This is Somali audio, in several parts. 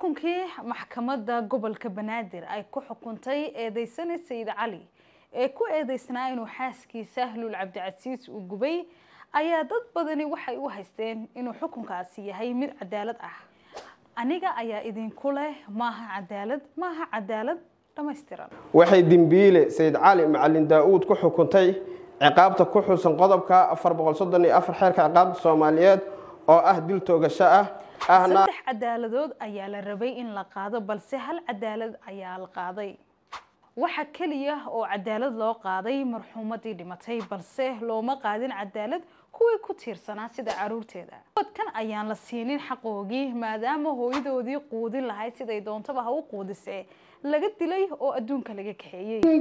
xukunkii maxkamadda gobolka banaadir ay ku xukuntay eedeysane sayid cali ee ku eedeysnaa inuu xaaskii sahlul cabdicasiis uu gubay ayaa dad badani waxay u haysteen inuu xukunkaasi yahay mid cadaalad ah aniga ayaa idinku leh maaha cadaalad maaha cadaalad dhammaystiran waxay dimbiile sayid cali macalin daa-uud ku xukuntay ciqaabta ku xusan qodobka afar boqol soddon iyo afar xeerka ciqaabta soomaaliyeed oo ah dil toogasho ah ahna cadaaladood ayaa la rabay in la qaado balse hal cadaalad ayaa la qaaday waxaa keliya oo cadaalad loo qaaday marxuumadii dhimatay balse looma qaadin cadaalad kuwii ku tiirsanaa sida caruurteeda godkan ayaan la siinin xaqoogii maadaama hooyadoodii quudin lahayd siday doontaba ha u quudise laga dilay oo adduunka laga kaxeeyey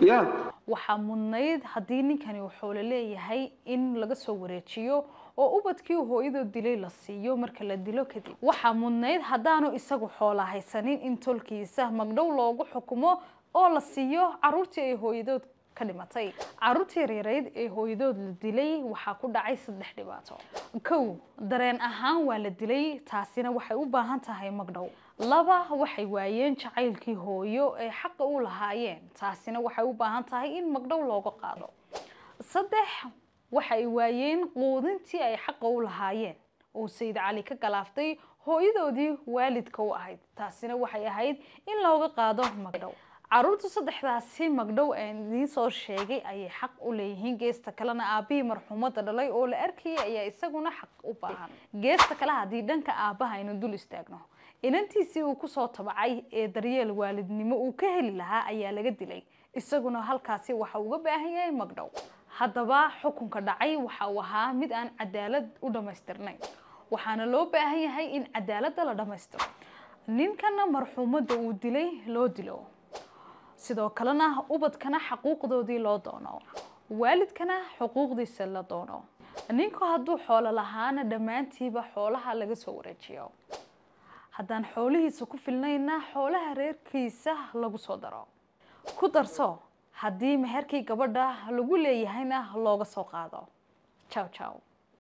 ya waxaa mudnayd haddii ninkani wuxuu la leeyahay in laga soo wareejiyo oo ubadkii hooyadoo dilay la siiyo marka la dilo kadib waxaa mudnayd haddaanu isagu xoola haysanin in tolkiisa magdhow loogu xukumo oo la siiyo caruurtii ay hooyadood ka dhimatay caruurtii yaryarayd ee hooyadood la dilay waxaa ku dhacay saddex dhibaato kow dareen ahaan waa la dilay taasina waxay u baahan tahay magdhow laba waxay waayeen jacaylkii hooyo ee xaqa u lahaayeen taasina waxay u baahan tahay in magdhow looga qaado saddex waxay waayeen quudintii ay xaqa u lahaayeen oo sayid cali ka galaaftay hooyadoodii waalidka u ahayd taasina waxay ahayd in looga qaado magdhow caruurta saddexdaasi magdhow aan idiin soo sheegay ayay xaq u leeyihiin geesta kalena aabihii marxuumadda dhalay oo la arkayay ayaa isaguna xaq u baahan geesta kale haddii dhanka aabaha aynu dul istaagno inantiisii uu ku soo tabacay ee daryeel waalidnimo uu ka heli lahaa ayaa laga dilay isaguna halkaasi waxa uga baahan yahay magdhow haddaba xukunka dhacay waxa uu ahaa mid aan cadaalad u dhammaystirnayn waxaana loo baahan yahay in cadaaladda la dhammaystiro ninkana marxuumadda uu dilay loo dilo sidoo kalena ubadkana xaquuqdoodii loo doono waalidkana xuquuqdiisa la doono ninku hadduu xoolo lahaana dhammaantiiba xoolaha laga soo wareejiyo haddaan xoolihiisa ku filnayna xoolaha reerkiisa lagu soo daro ku darso haddii meherkii gabadha lagu leeyahayna looga soo qaado jaw jaw